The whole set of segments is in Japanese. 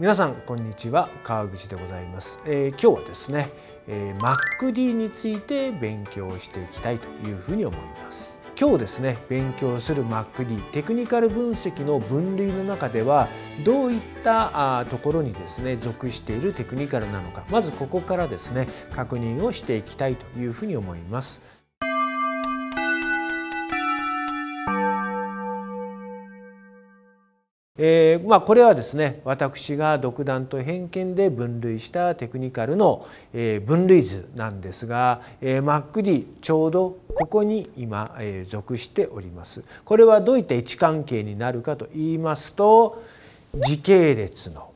皆さんこんにちは川口でございます、えー、今日はですね、えー、MacD について勉強していきたいというふうに思います今日ですね勉強する MacD テクニカル分析の分類の中ではどういったところにですね属しているテクニカルなのかまずここからですね確認をしていきたいというふうに思いますえー、まあ、これはですね私が独断と偏見で分類したテクニカルの、えー、分類図なんですが、えー、まくりちょうどここに今、え属しております。これはどういった位置関係になるかと言いますと時系列の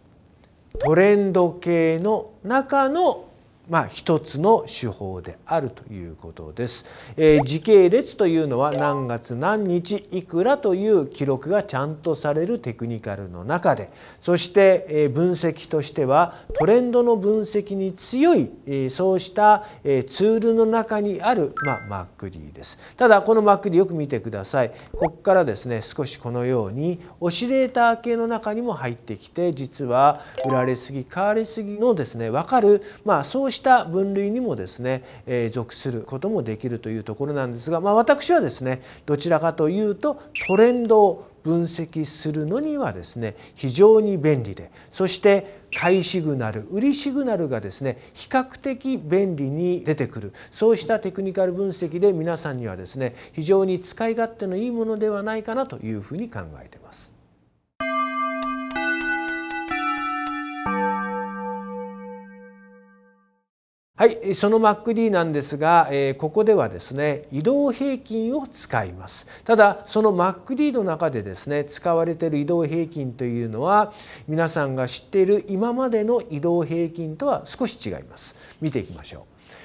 トレンド系の中のまあ、一つの手法であるということです、えー、時系列というのは何月何日いくらという記録がちゃんとされるテクニカルの中でそして、えー、分析としてはトレンドの分析に強い、えー、そうした、えー、ツールの中にある、まあ、マックリーですただこのマックリーよく見てくださいここからですね少しこのようにオシレーター系の中にも入ってきて実は売られすぎ買われすぎのですね分かる、まあ、そうした分類にもですね、えー、属することもできるというところなんですが、まあ、私はですねどちらかというとトレンドを分析するのにはですね非常に便利でそして買いシグナル売りシグナルがですね比較的便利に出てくるそうしたテクニカル分析で皆さんにはですね非常に使い勝手のいいものではないかなというふうに考えてます。はいその MacD なんですが、えー、ここではですね移動平均を使いますただその MacD の中でですね使われている移動平均というのは皆さんが知っている今までの移動平均とは少し違います見ていきましょう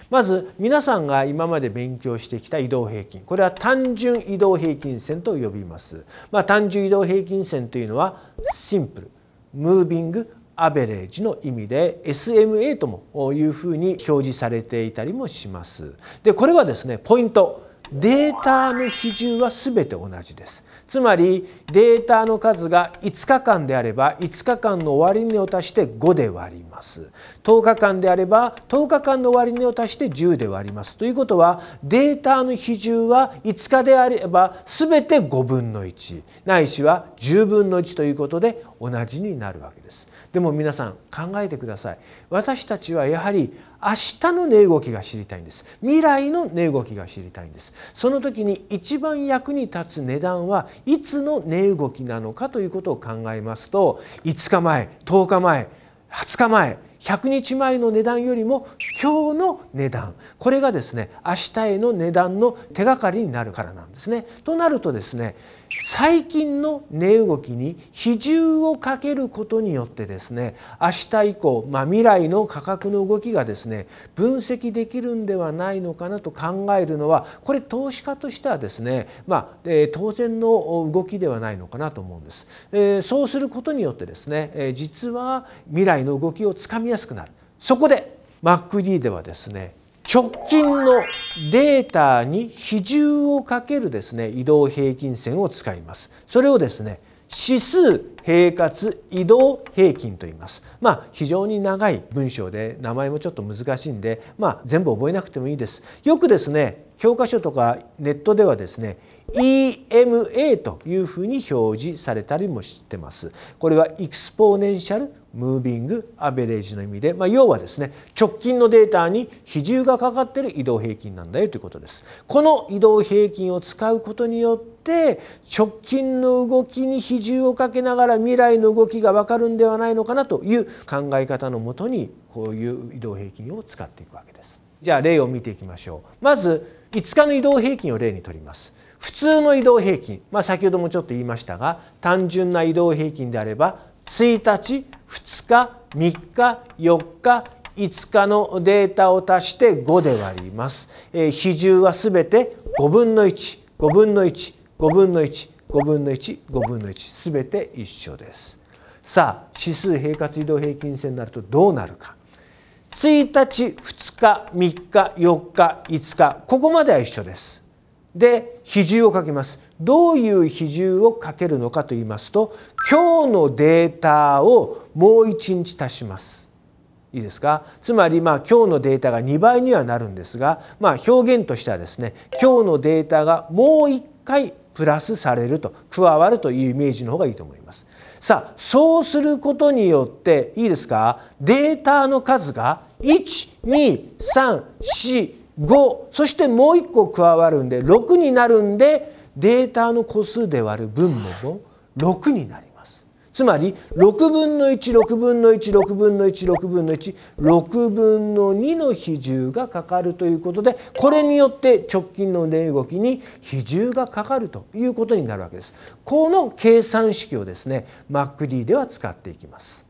まず皆さんが今まで勉強してきた移動平均これは単純移動平均線と呼びます、まあ、単純移動平均線というのはシンプルムービングアベレージの意味で SMA ともいうふうに表示されていたりもします。でこれはですねポイントデータの比重は全て同じですつまりデータの数が5日間であれば5日間の終値を足して5で割ります10日間であれば10日間の終値を足して10で割りますということはデータの比重は5日であれば全て5分の1ないしは10分の1ということで同じになるわけですでも皆さん考えてください私たちはやはり明日の値動きが知りたいんです未来の値動きが知りたいんですその時に一番役に立つ値段はいつの値動きなのかということを考えますと5日前10日前20日前100日前の値段よりも今日の値段これがですね明日への値段の手がかりになるからなんですね。となるとですね最近の値動きに比重をかけることによってですね明日以降、まあ、未来の価格の動きがですね分析できるんではないのかなと考えるのはこれ投資家としてはですね、まあえー、当然の動きではないのかなと思うんです。えー、そうすることによってですね、えー、実は未来の動きをつかみみやすくなるそこで MacD ではですね直近のデータに比重をかけるですね移動平均線を使いますそれをですね指数平滑移動平均と言います。まあ非常に長い文章で名前もちょっと難しいんで、まあ、全部覚えなくてもいいです。よくですね教科書とかネットではですね EMA というふうに表示されたりもしてます。これはエクスポーネンシャルムービングアベレージの意味で、まあ、要はですね直近のデータに比重がかかっている移動平均なんだよということです。この移動平均を使うことによって直近の動きに比重をかけながらから未来の動きが分かるんではないのかなという考え方のもとにこういう移動平均を使っていくわけです。じゃあ例を見ていきましょう。まず5日の移動平均を例にとります。普通の移動平均、まあ、先ほどもちょっと言いましたが単純な移動平均であれば1日2日3日4日5日のデータを足して5で割ります。えー、比重はすべて5分の1、5分の1、5分の1、5分の1、5分の1、全て一緒です。さあ、指数平滑移動平均線になるとどうなるか。1日、2日、3日、4日、5日、ここまでは一緒です。で、比重をかけます。どういう比重をかけるのかと言いますと、今日のデータをもう1日足します。いいですかつまりまあ今日のデータが2倍にはなるんですが、まあ、表現としてはですね今日のデータがもう1回プラスされると加わるというイメージの方がいいと思います。さあそうすることによっていいですかデータの数が12345そしてもう1個加わるんで6になるんでデータの個数で割る分母も6になります。つまり6分の16分の16分の16分の16分の2の比重がかかるということでこれによって直近の値動きに比重がかかるということになるわけです。この計算式をですね MacD では使っていきます。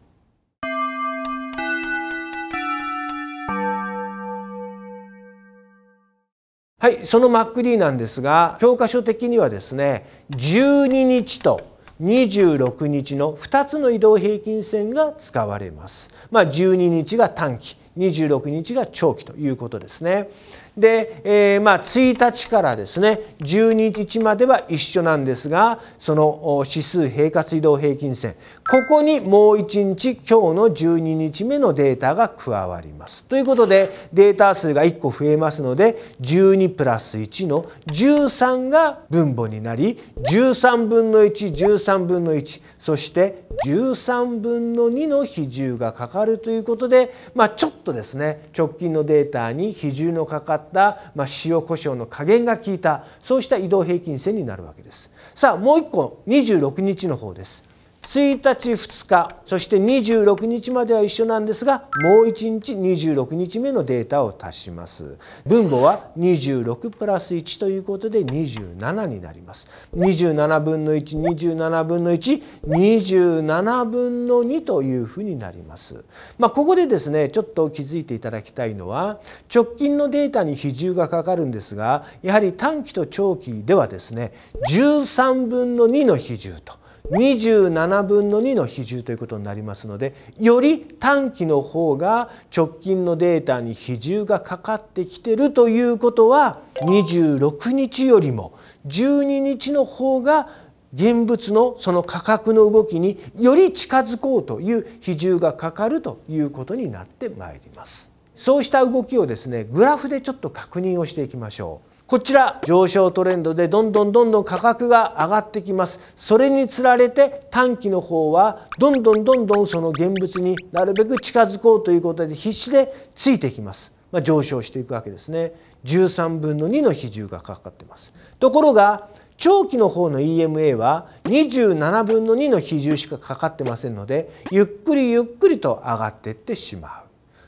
はい、その MacD なんですが教科書的にはですね12日と26日の2つの移動平均線が使われます。まあ、12日が短期26日が長期ということですね。で、えー、まあ1日からですね12日までは一緒なんですがその指数平滑移動平均線ここにもう1日今日の12日目のデータが加わります。ということでデータ数が1個増えますので12プラス1の13が分母になり13分の113分の1そして13分の2の比重がかかるということで、まあ、ちょっとですね直近のデータに比重のかかった、まあ、塩コショウの加減が効いたそうした移動平均線になるわけです。さあもう1個26日の方です。1日2日そして26日までは一緒なんですがもう1日26日目のデータを足します分母は26プラス1ということで27になります27分の127分の127分の2というふうになりますまあ、ここでですねちょっと気づいていただきたいのは直近のデータに比重がかかるんですがやはり短期と長期ではですね13分の2の比重と27分の2の比重ということになりますのでより短期の方が直近のデータに比重がかかってきてるということは26日よりも12日の方が現物のその価格の動きにより近づこうという比重がかかるということになってまいります。そうした動きをですねグラフでちょっと確認をしていきましょう。こちら上昇トレンドでどんどんどんどん価格が上がってきますそれにつられて短期の方はどんどんどんどんその現物になるべく近づこうということで必死でついてきますまあ、上昇していくわけですね13分の2の比重がかかってますところが長期の方の EMA は27分の2の比重しかかかってませんのでゆっくりゆっくりと上がっていってしまう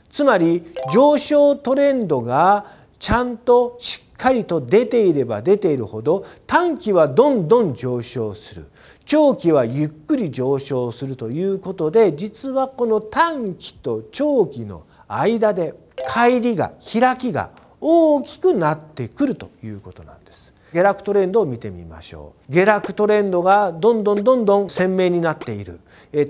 つまり上昇トレンドがちゃんとしっかりと出ていれば出ているほど短期はどんどん上昇する長期はゆっくり上昇するということで実はこの短期と長期の間で乖離が開きが大きくなってくるということなんです。下落トレンドを見てみましょう下落トレンドがどんどんどんどん鮮明になっている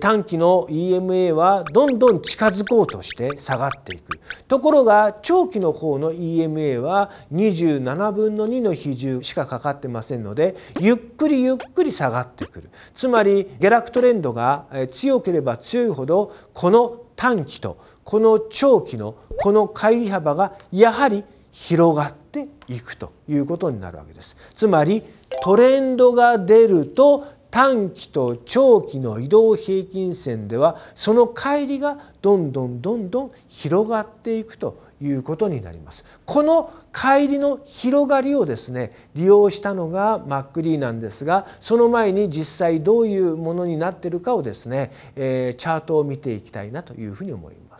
短期の EMA はどんどん近づこうとして下がっていくところが長期の方の EMA は27分の2の比重しかかかってませんのでゆっくりゆっくり下がってくるつまり下落トレンドが強ければ強いほどこの短期とこの長期のこの乖離幅がやはり広がっていくということになるわけです。つまりトレンドが出ると短期と長期の移動平均線ではその乖離がどんどんどんどん広がっていくということになりますこの乖離の広がりをですね利用したのがマックリーなんですがその前に実際どういうものになってるかをですね、えー、チャートを見ていきたいなというふうに思います。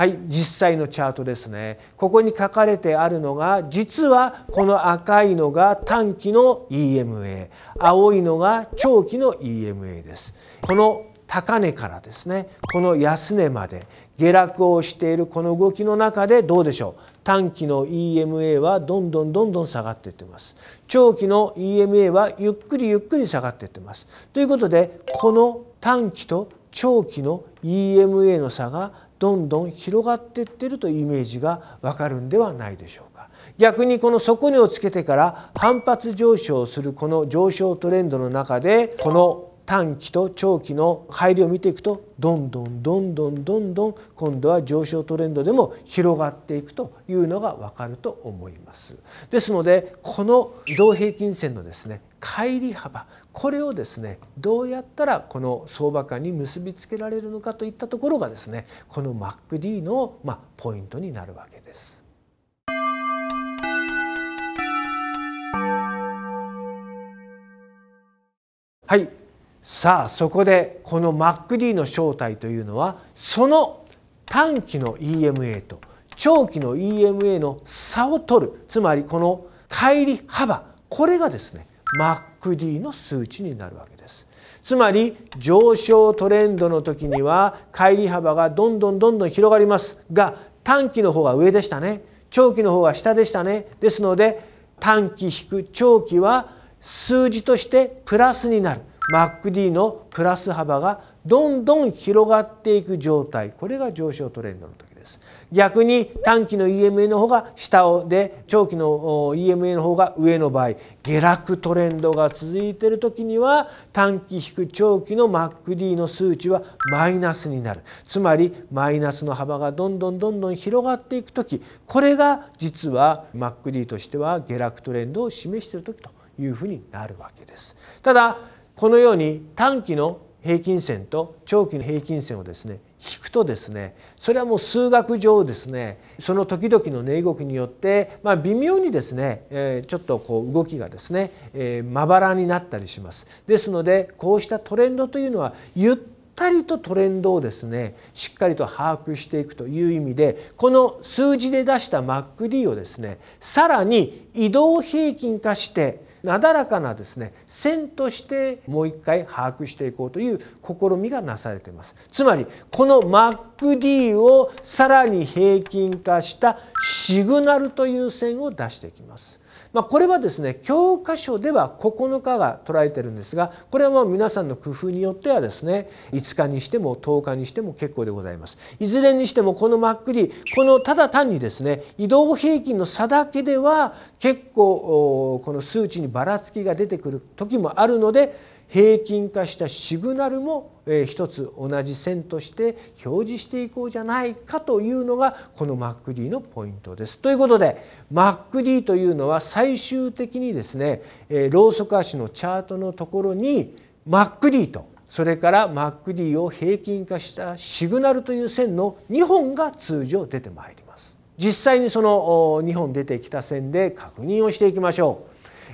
はい実際のチャートですねここに書かれてあるのが実はこの赤いのが短期の EMA 青いのが長期の EMA ですこの高値からですねこの安値まで下落をしているこの動きの中でどうでしょう短期の EMA はどんどんどんどん下がっていってます長期の EMA はゆっくりゆっくり下がっていってますということでこの短期と長期の EMA の差がどんどん広がっていってるというイメージがわかるんではないでしょうか逆にこの底値をつけてから反発上昇するこの上昇トレンドの中でこの短期と長期の乖離を見ていくとどんどんどんどんどんどん今度は上昇トレンドでも広がっていくというのがわかると思います。ですのでこの移動平均線のですね乖離幅これをですねどうやったらこの相場感に結びつけられるのかといったところがですねこの MacD のまポイントになるわけです。はいさあそこでこの MacD の正体というのはその短期の EMA と長期の EMA の差を取るつまりこの乖離幅これがですね MacD の数値になるわけです。つまり上昇トレンドの時には乖離幅がどんどんどんどん広がりますが短期の方が上でしたね長期の方が下でしたねですので短期引く長期は数字としてプラスになる MacD のプラス幅がどんどん広がっていく状態これが上昇トレンドの時です。逆に短期の EMA の方が下で長期の EMA の方が上の場合下落トレンドが続いている時には短期引く長期の MACD の数値はマイナスになるつまりマイナスの幅がどんどんどんどん広がっていく時これが実は MACD としては下落トレンドを示している時というふうになるわけです。ただこのように短期の平均線と長期の平均線をですね引くとですねそれはもう数学上ですねその時々の値動きによって、まあ、微妙にですね、えちょっとこう動きがですね、えまばらになったりします。ですのでこうしたトレンドというのはゆったりとトレンドをですねしっかりと把握していくという意味でこの数字で出した MacD をですねさらに移動平均化してなだらかなですね線としてもう一回把握していこうという試みがなされていますつまりこの MacD をさらに平均化したシグナルという線を出していきますまあ、これはですね教科書では9日が捉えてるんですがこれはもう皆さんの工夫によってはですね5日にしても10日にしても結構でございます。いずれにしてもこのまっくりこのただ単にですね移動平均の差だけでは結構この数値にばらつきが出てくる時もあるので平均化したシグナルも一つ同じ線として表示していこうじゃないかというのがこの MacD のポイントです。ということで MacD というのは最終的にですねローソク足のチャートのところに MacD とそれから MacD を平均化したシグナルという線の2本が通常出てまいります。実際にその2本出てきた線で確認をしていきましょう。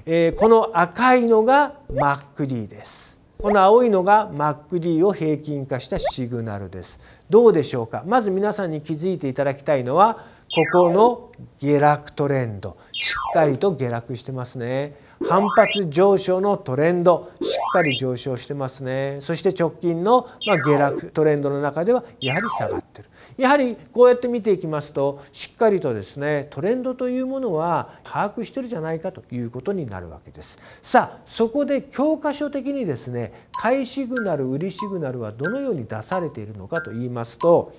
えー、この赤いのがマック D ですこの青いのが MacD を平均化したシグナルですどうでしょうかまず皆さんに気づいていただきたいのはここの下落トレンドしっかりと下落してますね反発上昇のトレンドしっかり上昇してますねそして直近の、ま下落トレンドの中ではやはり下がってるやはりこうやって見ていきますとしっかりとですねトレンドというものは把握してるじゃないかということになるわけですさあそこで教科書的にですね買いシグナル売りシグナルはどのように出されているのかと言いますと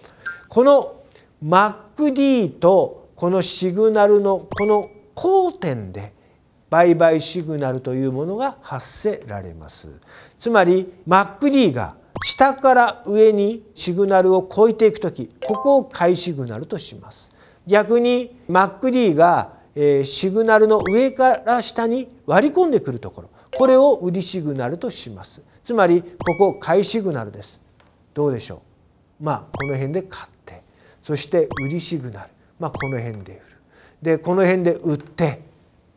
この MacD とこのシグナルのこの交点で売買シグナルというものが発せられますつまり MacD が「下から上にシグナルを超えていく時ここを買いシグナルとします逆に MacD がシグナルの上から下に割り込んでくるところこれを売りシグナルとしますつまりここ買いシグナルですどうでしょうまあこの辺で買ってそして売りシグナルまあこの辺で売るでこの辺で売って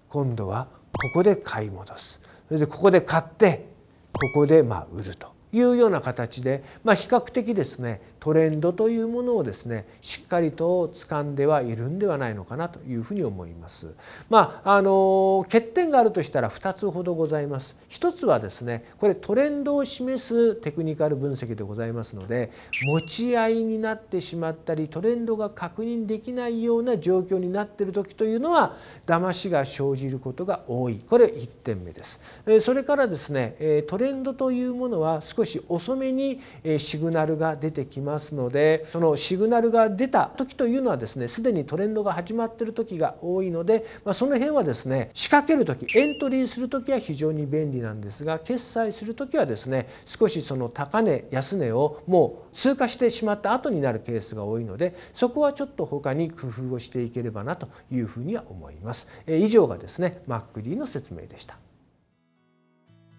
今度はここで買い戻すそれでここで買ってここでまあ売るというような形で、まあ、比較的ですねトレンドというものをですねしっかりと掴んではいるんではないのかなというふうに思います。まあ、あの欠点があるとしたら2つほどございます。1つはですねこれトレンドを示すテクニカル分析でございますので持ち合いになってしまったりトレンドが確認できないような状況になっている時というのは騙しが生じることが多いこれ1点目です。それからですねトレンドというものは少し遅めにシグナルが出てきますますのでそのシグナルが出た時というのはですねすでにトレンドが始まってる時が多いので、まあ、その辺はですね仕掛ける時エントリーする時は非常に便利なんですが決済する時はですね少しその高値安値をもう通過してしまった後になるケースが多いのでそこはちょっと他に工夫をしていければなというふうには思います。え以上がですね m a c D の説明でした。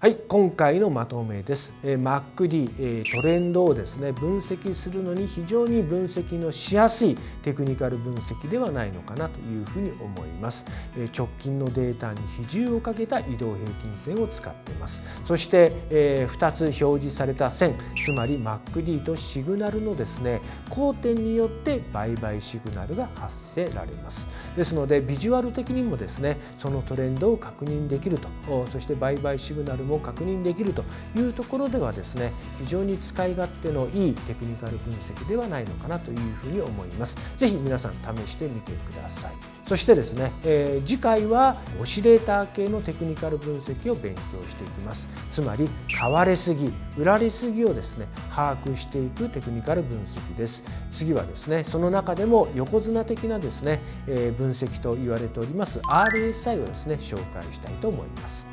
はい、今回のまとめです。えー、MacD、えー、トレンドをですね分析するのに非常に分析のしやすいテクニカル分析ではないのかなというふうに思います。えー、直近のデータに比重をかけた移動平均線を使っています。そして、えー、2つ表示された線、つまり MacD とシグナルのですね交点によって売買シグナルが発せられます。ですのでビジュアル的にもですねそのトレンドを確認できると、そして売買シグナルもも確認できるというところではですね非常に使い勝手のいいテクニカル分析ではないのかなというふうに思います是非皆さん試してみてくださいそしてですね、えー、次回はオシレーター系のテクニカル分析を勉強していきますつまり買われすぎ売られすぎをですね把握していくテクニカル分析です次はですねその中でも横綱的なですね、えー、分析と言われております RSI をですね紹介したいと思います。